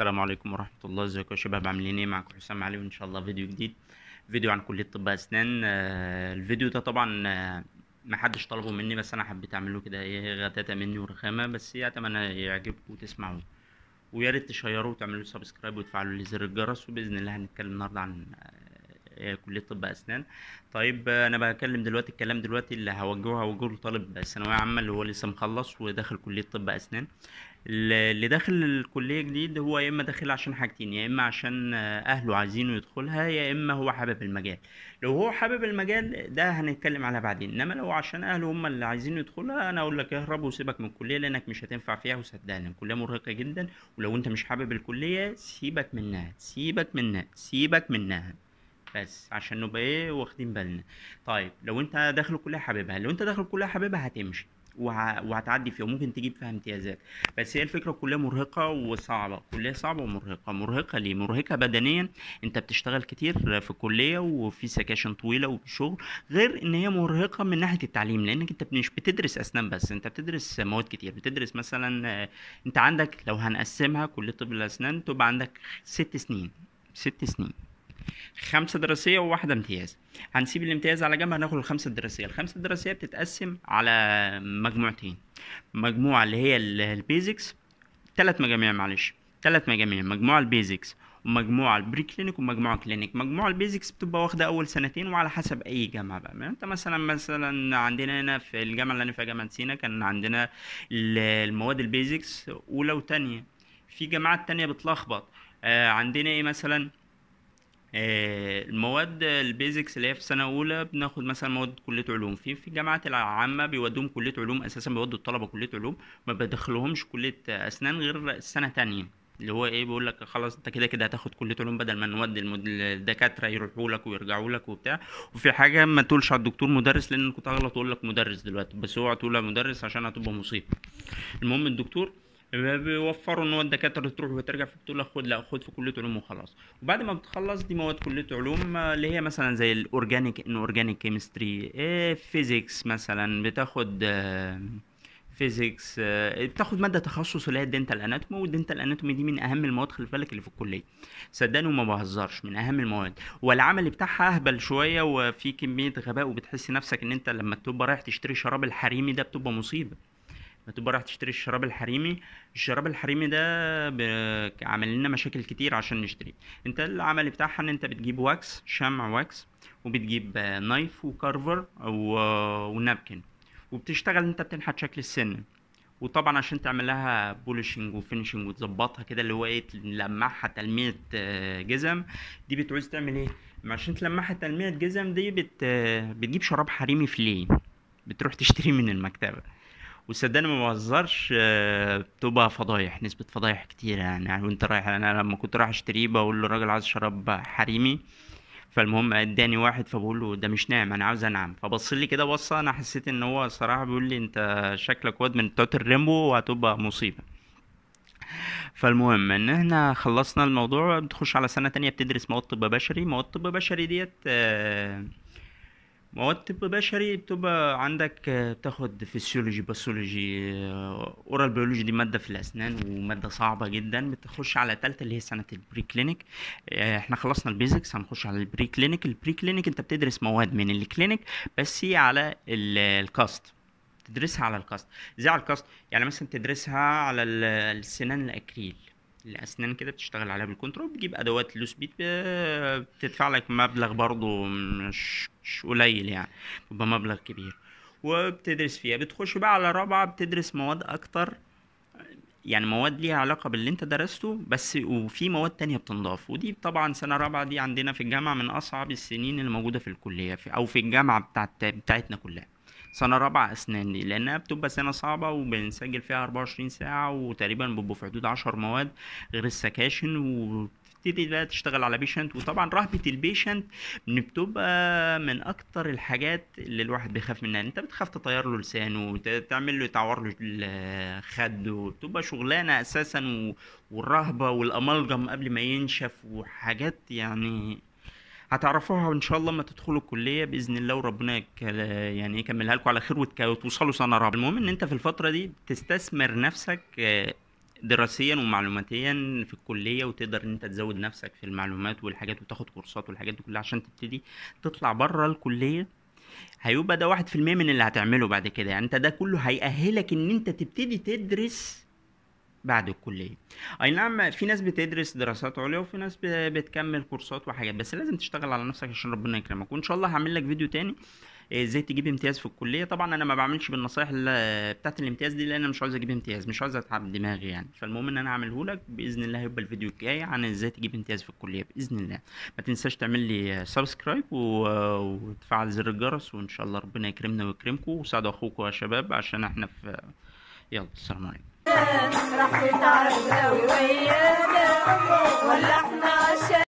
السلام عليكم ورحمه الله ازيكم يا شباب عاملين ايه معاكم حسام علي وان شاء الله فيديو جديد فيديو عن كليه طب اسنان آه، الفيديو ده طبعا آه، محدش طلبه مني بس انا حبيت اعمله كده ايه غتاته مني ورخامه بس اتمنى يعجبكم وتسمعوه ويا ريت تشيروه وتعملوا سبسكرايب وتفعلوا لي زر الجرس وباذن الله هنتكلم النهارده عن آه، كليه طب اسنان طيب انا بكلم دلوقتي الكلام دلوقتي اللي هوجهه هوجهه لطالب ثانويه عامه اللي هو لسه مخلص وداخل كليه طب اسنان اللي داخل الكلية جديد هو يا إما داخل عشان حاجتين يا إما عشان آه، أهله عايزينه يدخلها يا إما هو حابب المجال لو هو حابب المجال ده هنتكلم عليها بعدين إنما لو عشان أهله هم اللي عايزينه يدخلها أنا أقول لك اهرب وسيبك من الكلية لأنك مش هتنفع فيها وصدقني الكلية مرهقة جدا ولو أنت مش حابب الكلية سيبك منها سيبك منها سيبك منها بس عشان نبقى ايه واخدين بالنا طيب لو انت داخل الكليه حاببها لو انت داخل الكليه حاببها هتمشي وهتعدي فيها وممكن تجيب فيها امتيازات بس هي الفكره كلها مرهقه وصعبه كلها صعبه ومرهقه مرهقه ليه مرهقه بدنيا انت بتشتغل كتير في كليه وفي سكاشن طويله وشغل غير ان هي مرهقه من ناحيه التعليم لانك انت مش بتدرس اسنان بس انت بتدرس مواد كتير بتدرس مثلا آه، انت عندك لو هنقسمها كليه طب الاسنان تبقى عندك ست سنين ست سنين خمسة دراسية وواحدة امتياز هنسيب الامتياز على جنب هناخد الخمسة الدراسية الخمسة الدراسية بتتقسم على مجموعتين مجموعة اللي هي البيزكس تلات مجاميع معلش تلات مجاميع مجموعة البيزكس ومجموعه البري كلينيك ومجموعه كلينيك مجموعه البيزكس بتبقى واخده اول سنتين وعلى حسب اي جامعه بقى ما يعني انت مثلا مثلا عندنا هنا في الجامعه اللي انا فيها جامعه سينا كان عندنا المواد البيزكس اولى وتانية في جامعات تانية بتلخبط آه، عندنا ايه مثلا آه، المواد البيزكس اللي هي في سنه اولى بناخد مثلا مواد كليه علوم في في الجامعات العامه بيودوهم كليه علوم اساسا بيودوا الطلبه كليه علوم ما بدخلهمش كليه اسنان غير السنه تانية اللي هو ايه بيقول لك خلاص انت كده كده هتاخد كليه علوم بدل ما نودي الدكاتره يروحوا لك ويرجعوا لك وبتاع وفي حاجه ما تقولش على الدكتور مدرس لان كنت اغلط اقول لك مدرس دلوقتي بس اوعى تقول مدرس عشان هتبقى مصيبه المهم الدكتور بيوفروا ان هو الدكاتره تروح وترجع في لك خد لا خد في كليه علوم وخلاص وبعد ما بتخلص دي مواد كليه علوم اللي هي مثلا زي الاورجانيك ان اورجانيك كيمستري إيه فيزيكس مثلا بتاخد فيزيكس آه، آه، بتاخد ماده تخصص اللي هي الدنتال اناتومي والدنتال اناتومي دي من اهم المواد خلي بالك اللي في الكليه صدقني وما بهزرش من اهم المواد والعمل بتاعها اهبل شويه وفي كميه غباء وبتحس نفسك ان انت لما تبقى رايح تشتري شراب الحريمي ده بتبقى مصيبه ما تبقى رايح تشتري الشراب الحريمي الشراب الحريمي ده عامل عمل لنا مشاكل كتير عشان نشتريه انت العمل بتاعها ان انت بتجيب واكس شمع واكس وبتجيب نايف وكارفر و... ونابكن وبتشتغل انت بتنحت شكل السن وطبعا عشان تعمل لها بولشنج وفينشنج وتظبطها كده اللي هو ايه تلمعها تلميع آه، جزم دي بتعوز تعمل ايه عشان تلمعها تلميع جزم دي بت آه، بتجيب شراب حريمي ليه؟ بتروح تشتري من المكتبه وصدقني ما بهزرش آه، بتبقى فضايح نسبة فضايح كتيرة يعني, يعني وانت رايح انا لما كنت رايح اشتريه بقول له الراجل عايز شراب حريمي فالمهم اداني واحد فبقول له ده مش ناعم انا عاوز انعم فبص لي كده بصه انا حسيت ان هو صراحه بيقول لي انت شكلك واد من بتوع الريمبو وهتبقى مصيبه فالمهم ان احنا خلصنا الموضوع بتخش على سنه تانية بتدرس مواد طب بشري مواد طب بشري ديت آه مواد طب بشري بتبقى عندك بتاخد آه، فيسيولوجي باثولوجي اورال آه، بيولوجي دي ماده في الاسنان وماده صعبه جدا بتخش على تالتة اللي هي سنه البري كلينيك آه، احنا خلصنا البيزكس هنخش على البري كلينيك البري كلينيك انت بتدرس مواد من الكلينيك بس هي على الكاست تدرسها على الكاست ازاي على الكاست يعني مثلا تدرسها على السنان الاكريل الاسنان كده بتشتغل عليها بالكنترول بتجيب ادوات لو سبيد آه، بتدفع لك مبلغ برضو مش, مش قليل يعني بيبقى مبلغ كبير وبتدرس فيها بتخش بقى على رابعه بتدرس مواد اكتر يعني مواد ليها علاقه باللي انت درسته بس وفي مواد تانية بتنضاف ودي طبعا سنه رابعه دي عندنا في الجامعه من اصعب السنين اللي موجوده في الكليه في او في الجامعه بتاعت بتاعتنا كلها سنة رابعة أسنان دي لأنها بتبقى سنة صعبة وبنسجل فيها 24 ساعة وتقريبا بيبقوا في حدود 10 مواد غير السكاشن و تبتدي بقى تشتغل على بيشنت وطبعا رهبه البيشنت بتبقى من اكتر الحاجات اللي الواحد بيخاف منها انت بتخاف تطير له لسانه تعمل له تعور له خده بتبقى شغلانه اساسا والرهبه والامالجم قبل ما ينشف وحاجات يعني هتعرفوها ان شاء الله لما تدخلوا الكليه باذن الله وربنا يعني يكملها لكم على خير وتوصلوا سنه رابعه المهم ان انت في الفتره دي تستثمر نفسك آه، دراسيا ومعلوماتيا في الكليه وتقدر ان انت تزود نفسك في المعلومات والحاجات وتاخد كورسات والحاجات دي كلها عشان تبتدي تطلع بره الكليه هيبقى ده واحد في المية من اللي هتعمله بعد كده يعني انت ده كله هيأهلك ان انت تبتدي تدرس بعد الكليه اي نعم في ناس بتدرس دراسات عليا وفي ناس بتكمل كورسات وحاجات بس لازم تشتغل على نفسك عشان ربنا يكرمك وان شاء الله هعمل لك فيديو تاني آه، ازاي تجيب امتياز في الكليه طبعا انا ما بعملش بالنصايح بتاعه الامتياز دي لان انا مش عاوز اجيب امتياز مش عاوز اتعب دماغي يعني فالمهم ان انا هعمله لك باذن الله هيبقى الفيديو الجاي عن ازاي تجيب امتياز في الكليه باذن الله ما تنساش تعمل لي سبسكرايب و... وتفعل زر الجرس وان شاء الله ربنا يكرمنا ويكرمكم وساعدوا اخوكم يا شباب عشان احنا في يلا السلام عليكم راح تتعب قوي ويانا ولا احنا عشان